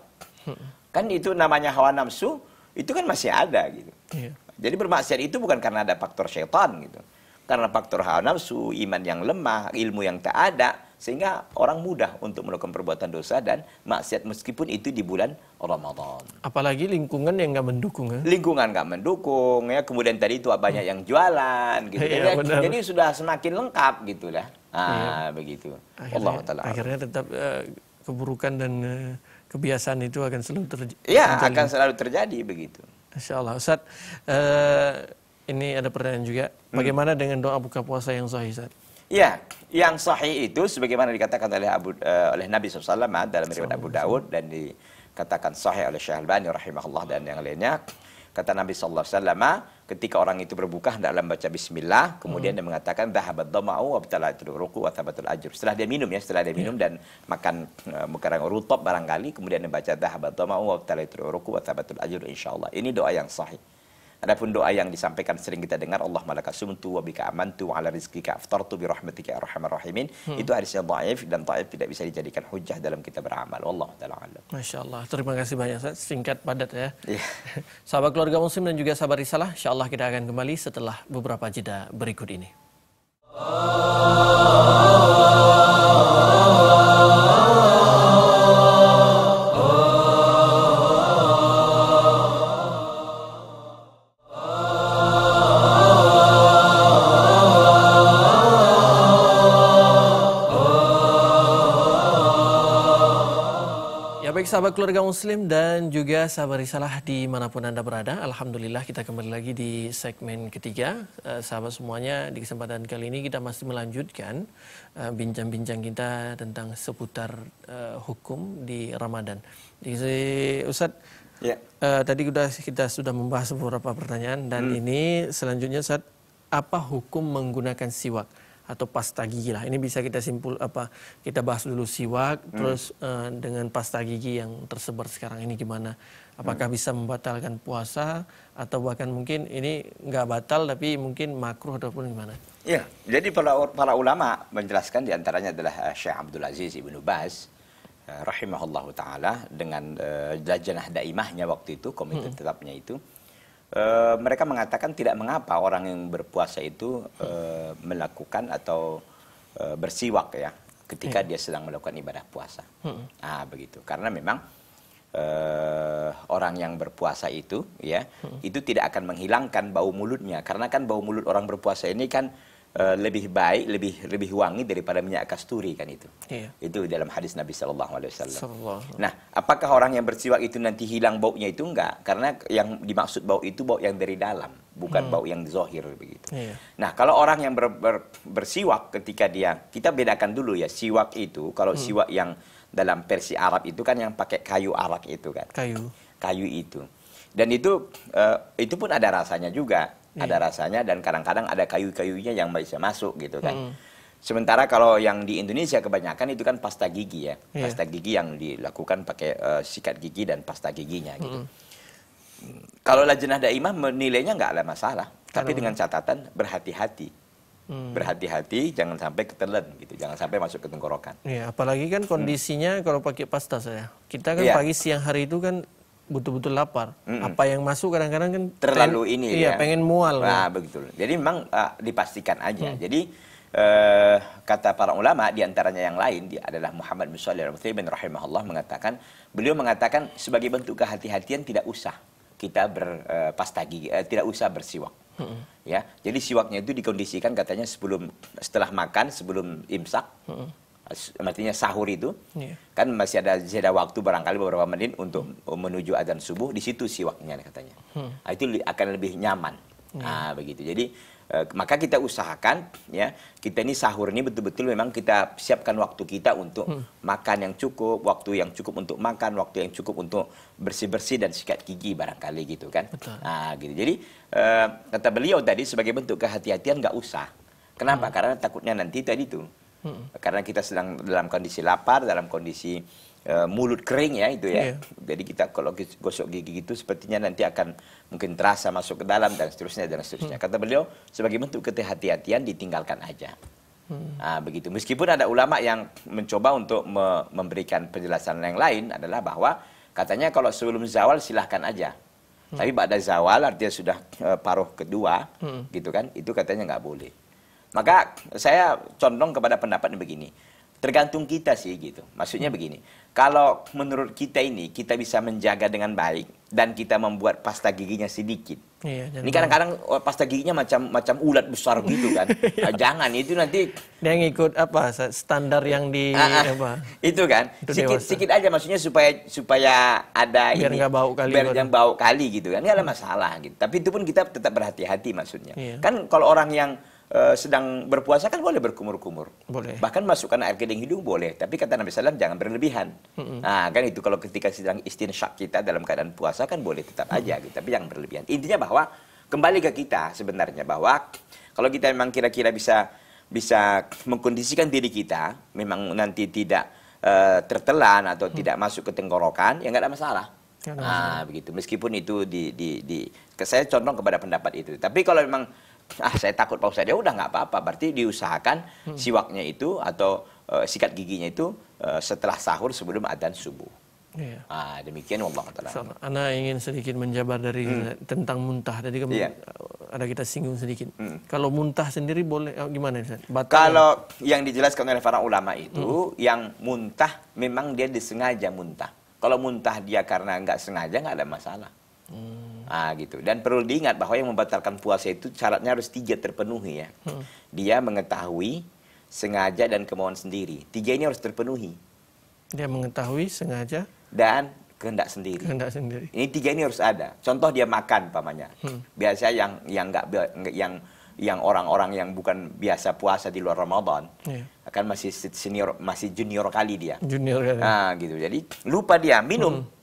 Kan itu namanya hawa nafsu, itu kan masih ada gitu. Yeah. Jadi bermaksiat itu bukan karena ada faktor setan gitu. Karena faktor hawa nafsu, iman yang lemah, ilmu yang tak ada, sehingga orang mudah untuk melakukan perbuatan dosa dan maksiat meskipun itu di bulan Ramadan. Apalagi lingkungan yang nggak mendukung. Ya? Lingkungan nggak mendukung ya. Kemudian tadi itu banyak hmm. yang jualan gitu. Iya, ya, jadi, jadi sudah semakin lengkap gitulah. Ah, ya. begitu. Akhirnya, Allah taala. Akhirnya tetap uh, keburukan dan eh, kebiasaan itu akan selalu iya, terjadi. Iya, akan selalu terjadi begitu. Insya Allah. Ustaz, uh, ini ada pertanyaan juga. Hmm. Bagaimana hmm. dengan doa buka puasa yang sahih, Ustaz? Ya, yang sahih itu sebagaimana dikatakan oleh Abu uh, oleh Nabi SAW dalam riwayat Abu Dawud dan dikatakan sahih oleh Syekh Albani rahimahullah dan yang lainnya. Kata Nabi SAW, ketika orang itu berbuka hendaklah membaca bismillah kemudian hmm. dia mengatakan dhahabat dhama'u wa btalatul ruku wa thabatul ajr setelah dia minum ya setelah dia iya. minum yeah. dan makan e, uh, rutop barangkali kemudian dia baca dhahabat dhama'u wa btalatul ruku wa thabatul ajr insyaallah ini doa yang sahih Adapun doa yang disampaikan sering kita dengar Allah sumtu wa bika amantu wa ala rizqika aftartu bi rahmatika ya arhamar rahimin. Hmm. Itu hadisnya dhaif dan dhaif tidak bisa dijadikan hujah dalam kita beramal. Wallahu taala alam. Masyaallah. Terima kasih banyak Ustaz. Singkat padat ya. Iya. sahabat keluarga muslim dan juga sahabat risalah, insyaallah kita akan kembali setelah beberapa jeda berikut ini. sahabat keluarga muslim dan juga sahabat risalah manapun Anda berada. Alhamdulillah kita kembali lagi di segmen ketiga. Eh, sahabat semuanya, di kesempatan kali ini kita masih melanjutkan eh, bincang-bincang kita tentang seputar eh, hukum di Ramadan. Jadi Ustadz, ya. tadi kita sudah membahas beberapa pertanyaan dan hmm. ini selanjutnya Ustaz apa hukum menggunakan siwak? atau pasta gigi lah. Ini bisa kita simpul apa kita bahas dulu siwak hmm. terus uh, dengan pasta gigi yang tersebar sekarang ini gimana? Apakah hmm. bisa membatalkan puasa atau bahkan mungkin ini nggak batal tapi mungkin makruh ataupun gimana? Ya, jadi para para ulama menjelaskan diantaranya adalah eh, Syekh Abdul Aziz Ibnu Baz eh, rahimahullahu taala dengan uh, jajanah Daimahnya waktu itu komite hmm. tetapnya itu E, mereka mengatakan tidak mengapa orang yang berpuasa itu e, melakukan atau e, bersiwak ya ketika iya. dia sedang melakukan ibadah puasa. Hmm. Ah begitu. Karena memang e, orang yang berpuasa itu ya hmm. itu tidak akan menghilangkan bau mulutnya karena kan bau mulut orang berpuasa ini kan Eh, lebih baik, lebih lebih wangi daripada minyak kasturi kan itu. Iya. Itu dalam hadis Nabi saw. Nah, apakah orang yang bersiwak itu nanti hilang baunya itu enggak? Karena yang dimaksud bau itu bau yang dari dalam, bukan hmm. bau yang zohir begitu. Iya. Nah, kalau orang yang ber, ber, bersiwak ketika dia, kita bedakan dulu ya siwak itu kalau hmm. siwak yang dalam versi Arab itu kan yang pakai kayu arak itu kan. Kayu. Kayu itu. Dan itu uh, itu pun ada rasanya juga yeah. ada rasanya dan kadang-kadang ada kayu-kayunya yang bisa masuk gitu kan. Mm. Sementara kalau yang di Indonesia kebanyakan itu kan pasta gigi ya, yeah. pasta gigi yang dilakukan pakai uh, sikat gigi dan pasta giginya hmm. gitu. Mm. Kalau lajnah daimah menilainya nggak ada masalah, tapi dengan catatan berhati-hati. Hmm. Berhati-hati, jangan sampai ketelan gitu, jangan sampai masuk ke tenggorokan. Iya, apalagi kan kondisinya hmm. kalau pakai pasta saya. Kita kan ya. pagi siang hari itu kan betul-betul lapar. Mm -mm. Apa yang masuk kadang-kadang kan terlalu pengen, ini iya, ya. pengen mual. Nah, kan? betul. Jadi memang uh, dipastikan aja. Hmm. Jadi uh, kata para ulama di antaranya yang lain dia adalah Muhammad bin Shalih Al-Utsaimin rahimahullah mengatakan, beliau mengatakan sebagai bentuk kehati-hatian tidak usah kita berpasta eh, uh, gigi, uh, eh, tidak usah bersiwak. Hmm. Ya. Jadi siwaknya itu dikondisikan katanya sebelum setelah makan, sebelum imsak. Hmm artinya sahur itu yeah. kan masih ada jeda waktu barangkali beberapa menit untuk hmm. menuju azan subuh di situ siwaknya katanya hmm. nah, itu akan lebih nyaman yeah. Iya. nah, begitu jadi eh, maka kita usahakan ya kita ini sahur ini betul-betul memang kita siapkan waktu kita untuk hmm. makan yang cukup waktu yang cukup untuk makan waktu yang cukup untuk bersih-bersih dan sikat gigi barangkali gitu kan Betul. nah gitu jadi eh, kata beliau tadi sebagai bentuk kehati-hatian nggak usah kenapa hmm. karena takutnya nanti tadi tuh hmm. karena kita sedang dalam kondisi lapar dalam kondisi uh, mulut kering ya itu ya yeah. jadi kita kalau gosok gigi itu sepertinya nanti akan mungkin terasa masuk ke dalam dan seterusnya dan seterusnya hmm. kata beliau sebagai bentuk kehati-hatian ditinggalkan aja Hmm. Nah, begitu. Meskipun ada ulama yang mencoba untuk me memberikan penjelasan yang lain adalah bahwa katanya kalau sebelum zawal silahkan aja. Mm. Tapi pada zawal artinya sudah eh, paruh kedua, hmm. gitu kan? Itu katanya nggak boleh. Maka saya condong kepada pendapatnya begini. Tergantung kita sih gitu. Maksudnya begini. Kalau menurut kita ini kita bisa menjaga dengan baik dan kita membuat pasta giginya sedikit. Iya, ini kadang-kadang oh, pasta giginya macam macam ulat besar gitu kan. nah, jangan itu nanti yang ikut apa standar yang di ah, ah. apa. Itu kan. sedikit-sedikit aja maksudnya supaya supaya ada biar ini bau kali. Biar gitu. yang bau kali gitu kan. Enggak ada masalah gitu. Tapi itu pun kita tetap berhati-hati maksudnya. Iya. Kan kalau orang yang uh, sedang berpuasa kan boleh berkumur-kumur. Boleh. Bahkan masukkan air ke hidung boleh, tapi kata Nabi Sallam jangan berlebihan. Mm-hmm. Nah, kan itu kalau ketika sedang istinsyak kita dalam keadaan puasa kan boleh tetap mm-hmm. aja gitu, tapi jangan berlebihan. Intinya bahwa kembali ke kita sebenarnya bahwa kalau kita memang kira-kira bisa bisa mengkondisikan diri kita memang nanti tidak uh, tertelan atau hmm. tidak masuk ke tenggorokan ya nggak ada masalah Nah, begitu. Meskipun itu di, di, di saya condong kepada pendapat itu. Tapi kalau memang ah saya takut Pak Ustadz ya udah nggak apa-apa berarti diusahakan hmm. siwaknya itu atau uh, sikat giginya itu uh, setelah sahur sebelum adzan subuh. Iya. Ah, demikian Allah taala. So, Ana ingin sedikit menjabar dari hmm. tentang muntah. Tadi kan ada kita singgung sedikit. Hmm. Kalau muntah sendiri boleh oh, gimana Batal. Kalau yang dijelaskan oleh para ulama itu hmm. yang muntah memang dia disengaja muntah. Kalau muntah dia karena nggak sengaja nggak ada masalah. Hmm. Ah gitu. Dan perlu diingat bahwa yang membatalkan puasa itu syaratnya harus tiga terpenuhi ya. Hmm. Dia mengetahui, sengaja dan kemauan sendiri. Tiga ini harus terpenuhi. Dia mengetahui, sengaja dan kehendak sendiri. Kehendak sendiri. Ini tiga ini harus ada. Contoh dia makan pamannya. Hmm. Biasa yang yang nggak yang yang orang-orang yang bukan biasa puasa di luar Ramadan yeah. akan masih senior masih junior kali dia. Junior kali. Nah, gitu. Jadi lupa dia minum. Hmm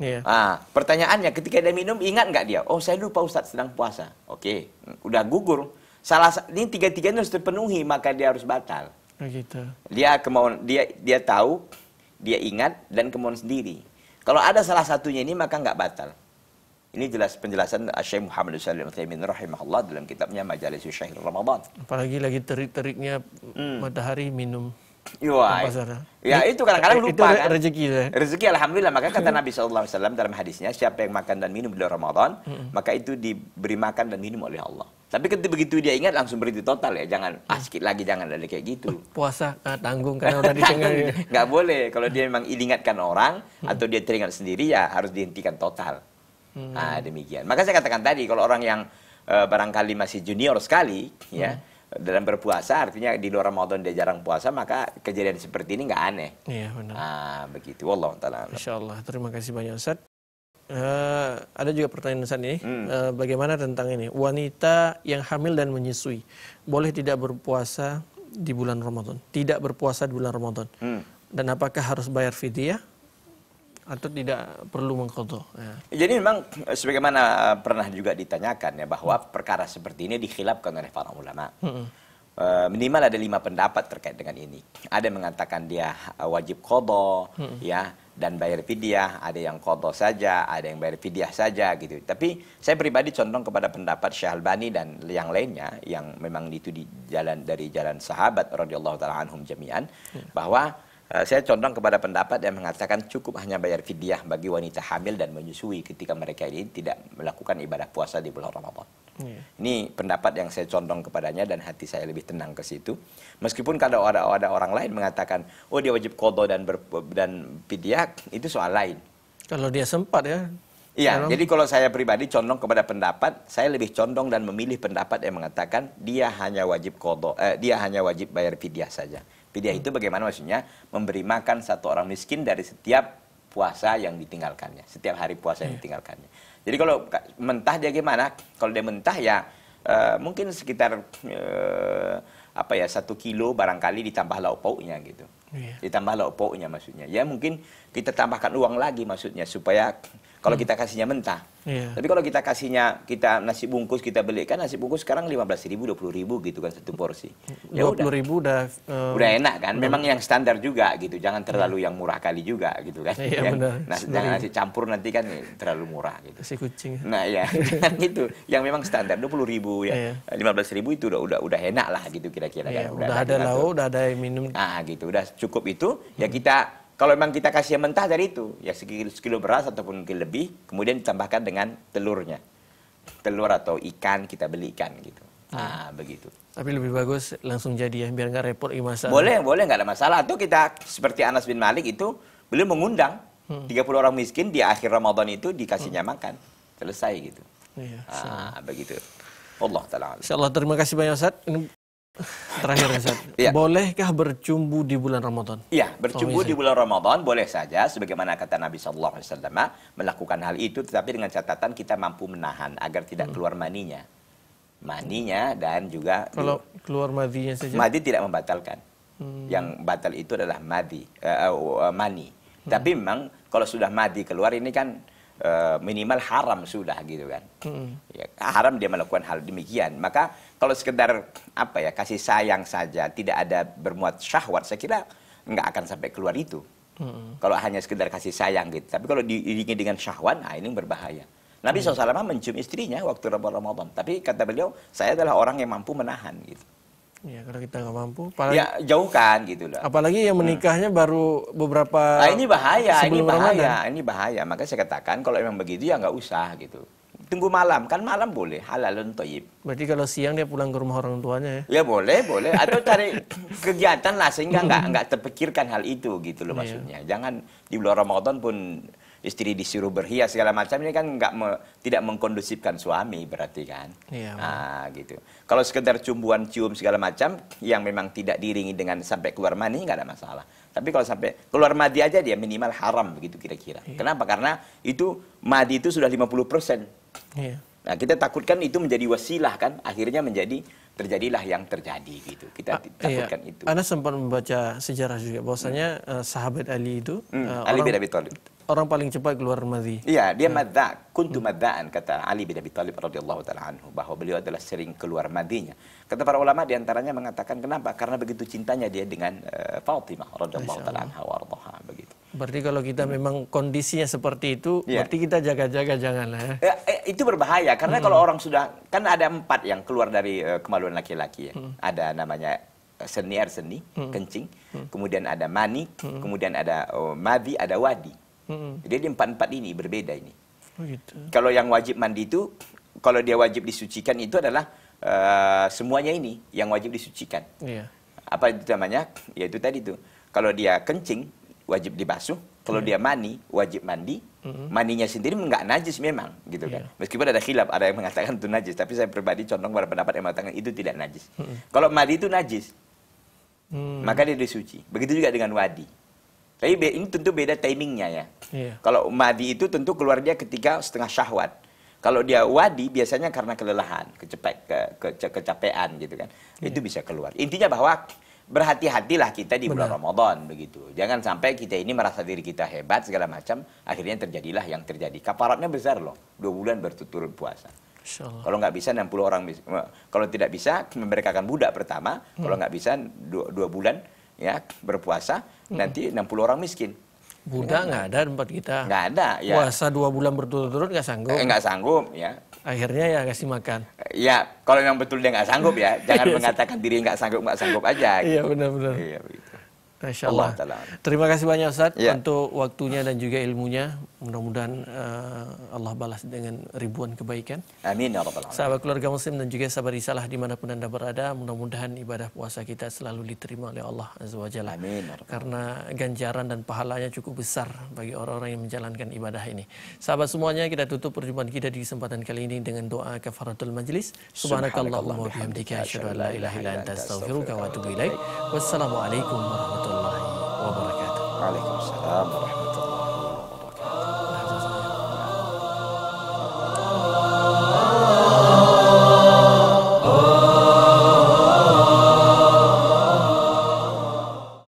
Yeah. Iya. Nah, pertanyaannya ketika dia minum ingat nggak dia? Oh saya lupa Ustadz sedang puasa. Oke, okay. udah gugur. Salah ini tiga tiga harus terpenuhi maka dia harus batal. Begitu. Oh, dia kemauan dia dia tahu, dia ingat dan kemauan sendiri. Kalau ada salah satunya ini maka nggak batal. Ini jelas penjelasan ah, Syekh Muhammad Salim Utsaimin rahimahullah dalam kitabnya Majalis Syahr Ramadan. Apalagi lagi terik-teriknya hmm. matahari minum Iya. Ya itu kadang-kadang lupa kan. Rezeki Rezeki alhamdulillah. Maka kata Nabi SAW dalam hadisnya siapa yang makan dan minum di bulan Ramadan, maka itu diberi makan dan minum oleh Allah. Tapi ketika begitu dia ingat langsung berhenti total ya, jangan ah mm. lagi jangan ada kayak gitu. Oh, puasa ah, tanggung kan tanggung karena udah ditinggal. Enggak boleh kalau dia memang diingatkan orang mm. atau dia teringat sendiri ya harus dihentikan total. Mm. ah Nah, demikian. Maka saya katakan tadi kalau orang yang eh, barangkali masih junior sekali ya, dalam berpuasa artinya di luar Ramadan dia jarang puasa maka kejadian seperti ini nggak aneh. Iya benar. Ah, begitu. Wallahu taala. Insyaallah. Terima kasih banyak Ustaz. Uh, ada juga pertanyaan Ustaz ini, hmm. uh, bagaimana tentang ini? Wanita yang hamil dan menyusui boleh tidak berpuasa di bulan Ramadan? Tidak berpuasa di bulan Ramadan. Hmm. Dan apakah harus bayar fidyah atau tidak perlu mengkoto. Ya. Jadi memang eh, sebagaimana eh, pernah juga ditanyakan ya bahwa perkara seperti ini dikhilafkan oleh para ulama. Hmm. minimal ada lima pendapat terkait dengan ini. Ada yang mengatakan dia wajib kodo, hmm. ya dan bayar fidyah, ada yang kodo saja, ada yang bayar fidyah saja gitu. Tapi saya pribadi condong kepada pendapat Syekh Albani dan yang lainnya yang memang itu di jalan dari jalan sahabat radhiyallahu taala anhum jami'an hmm. bahwa Eh, saya condong kepada pendapat yang mengatakan cukup hanya bayar fidyah bagi wanita hamil dan menyusui ketika mereka ini tidak melakukan ibadah puasa di bulan Ramadan. Yeah. Ini pendapat yang saya condong kepadanya dan hati saya lebih tenang ke situ. Meskipun kalau ada, ada orang lain mengatakan, oh dia wajib kodo dan ber, dan fidyah itu soal lain. Kalau dia sempat ya. Iya, jadi kalau saya pribadi condong kepada pendapat, saya lebih condong dan memilih pendapat yang mengatakan dia hanya wajib kodo, eh, dia hanya wajib bayar fidyah saja. Pidia hmm. itu bagaimana maksudnya? Memberi makan satu orang miskin dari setiap puasa yang ditinggalkannya, setiap hari puasa yang iya. ditinggalkannya. Jadi kalau mentah dia gimana? Kalau dia mentah ya uh, mungkin sekitar uh, apa ya satu kilo barangkali ditambah lauk pauknya gitu. Yeah. Ditambah lauk pauknya maksudnya. Ya mungkin kita tambahkan uang lagi maksudnya supaya kalau hmm. kita kasihnya mentah. Yeah. Tapi kalau kita kasihnya kita nasi bungkus kita beli kan nasi bungkus sekarang 15.000 20.000 gitu kan satu porsi. Ya 20.000 udah udah, um, udah enak kan. Memang yang standar juga gitu. Jangan terlalu yeah. Hmm. yang murah kali juga gitu kan. yeah, yang, Nasi, jangan nasi campur nanti kan terlalu murah gitu. Nasi kucing. Nah, ya gitu. Yang memang standar 20.000 ya. Yeah. Iya. 15.000 itu udah udah enak lah gitu kira-kira yeah, kan. Udah, udah ada lauk, udah ada minum. Ah gitu. Udah cukup itu ya hmm. kita kalau memang kita kasih yang mentah dari itu, ya sekilo, sekilo beras ataupun mungkin lebih, kemudian ditambahkan dengan telurnya. Telur atau ikan kita beli ikan gitu. Ah, nah, begitu. Tapi lebih bagus langsung jadi ya, biar nggak repot imasan. Boleh, boleh nggak ada masalah. Atau kita seperti Anas bin Malik itu beliau mengundang hmm. 30 orang miskin di akhir Ramadan itu dikasihnya hmm. makan. Selesai gitu. Iya, ah, begitu. Allah taala. Allah terima kasih banyak Ustaz. Terakhir Ustaz, ya. bolehkah bercumbu di bulan Ramadan? Iya, bercumbu oh, di bulan Ramadan boleh saja sebagaimana kata Nabi sallallahu alaihi wasallam melakukan hal itu tetapi dengan catatan kita mampu menahan agar tidak hmm. keluar maninya. Maninya dan juga Kalau di, keluar madinya saja. Madi tidak membatalkan. Hmm. Yang batal itu adalah madi, uh, uh, mani. Hmm. Tapi memang kalau sudah madi keluar ini kan Eh, minimal haram sudah gitu kan. Hmm. Ya, haram dia melakukan hal demikian. Maka kalau sekedar apa ya kasih sayang saja, tidak ada bermuat syahwat, saya kira nggak akan sampai keluar itu. Hmm. Kalau hanya sekedar kasih sayang gitu. Tapi kalau diiringi dengan syahwat, nah ini berbahaya. Nabi hmm. SAW mencium istrinya waktu Ramadan. Tapi kata beliau, saya adalah orang yang mampu menahan gitu. Iya karena kita nggak mampu, apalagi, ya jauhkan gitu loh. Apalagi yang hmm. menikahnya hmm. baru beberapa. Nah, ini bahaya, ini bahaya, Ramadan. ini bahaya. Maka saya katakan kalau memang begitu ya nggak usah gitu. Tunggu malam, kan malam boleh halalun toyib. Berarti kalau siang dia pulang ke rumah orang tuanya ya? Ya boleh, boleh. Atau cari kegiatan lah sehingga nggak nggak terpikirkan hal itu gitu loh iya. maksudnya. Iya. Jangan di bulan Ramadan pun istri disuruh berhias segala macam ini kan nggak me, tidak mengkondusifkan suami berarti kan iya, nah, gitu kalau sekedar cumbuan cium segala macam yang memang tidak diringi dengan sampai keluar mani nggak ada masalah tapi kalau sampai keluar madi aja dia minimal haram begitu kira-kira iya. kenapa karena itu madi itu sudah 50% persen iya. Nah, kita takutkan itu menjadi wasilah kan, akhirnya menjadi terjadilah yang terjadi gitu. Kita ah, iya. takutkan iya. itu. Anda sempat membaca sejarah juga bahwasanya hmm. uh, sahabat Ali itu hmm. uh, Ali bin Abi Thalib orang paling cepat keluar madhi. Iya, dia ya. Hmm. madza, kuntu hmm. madzaan kata Ali bin Abi Thalib radhiyallahu taala anhu bahwa beliau adalah sering keluar madhinya. Kata para ulama diantaranya mengatakan kenapa? Karena begitu cintanya dia dengan uh, Fatimah radhiyallahu taala anha wardaha begitu. Berarti kalau kita hmm. memang kondisinya seperti itu, ya. berarti kita jaga-jaga janganlah eh. ya. Eh, itu berbahaya karena hmm. kalau orang sudah kan ada empat yang keluar dari uh, kemaluan laki-laki ya. Hmm. Ada namanya seni air seni, hmm. kencing, hmm. kemudian ada mani, hmm. kemudian ada oh, madi, ada wadi. Hmm. Jadi empat-empat ini berbeda ini. Begitu. Oh, kalau yang wajib mandi itu, kalau dia wajib disucikan itu adalah uh, semuanya ini yang wajib disucikan. Yeah. Apa itu namanya? Ya itu tadi tuh. Kalau dia kencing wajib dibasuh, kalau iya. dia mani wajib mandi. Mm-hmm. Maninya sendiri nggak najis memang, gitu yeah. kan. Iya. Meskipun ada khilaf, ada yang mengatakan itu najis, tapi saya pribadi Contoh pada pendapat yang mengatakan itu tidak najis. Mm-hmm. Kalau mandi itu najis, mm. maka dia disuci. Begitu juga dengan wadi. Tapi ini tentu beda timingnya ya. Yeah. Kalau madi itu tentu keluar dia ketika setengah syahwat. Kalau dia wadi biasanya karena kelelahan, kecepek, ke, ke, ke, kecapean gitu kan. Yeah. Itu bisa keluar. Intinya bahwa berhati-hatilah kita di bulan Benar. Ramadan begitu. Jangan sampai kita ini merasa diri kita hebat segala macam, akhirnya terjadilah yang terjadi. Kaparatnya besar loh, dua bulan berturut-turut puasa. Kalau nggak bisa 60 orang, eh, kalau tidak bisa mereka akan budak pertama. Hmm. Kalau nggak bisa dua, dua bulan ya berpuasa. Hmm. nanti 60 orang miskin. Buddha ya. nggak ada tempat kita. Nggak ada. Ya. Puasa dua bulan berturut-turut nggak sanggup. Eh, nggak sanggup ya. Akhirnya ya kasih makan. Ya kalau yang betul dia nggak sanggup ya, jangan mengatakan diri nggak sanggup nggak sanggup aja. Iya benar-benar. Iya begitu. Masya Allah. Allah Terima kasih banyak Ustaz ya. untuk waktunya dan juga ilmunya. Mudah-mudahan uh, Allah balas dengan ribuan kebaikan. Amin ya rabbal alamin. Sahabat keluarga muslim dan juga sahabat risalah dimanapun anda berada, mudah-mudahan ibadah puasa kita selalu diterima oleh Allah azza wajalla. Amin. Ya Karena ganjaran dan pahalanya cukup besar bagi orang-orang yang menjalankan ibadah ini. Sahabat semuanya, kita tutup perjumpaan kita di kesempatan kali ini dengan doa kafaratul majlis. Subhanakallahumma wa bihamdika asyhadu an la ilaha illa anta astaghfiruka wa atubu Wassalamualaikum warahmatullahi wabarakatuh. Waalaikumsalam warahmatullahi wabarakatuh.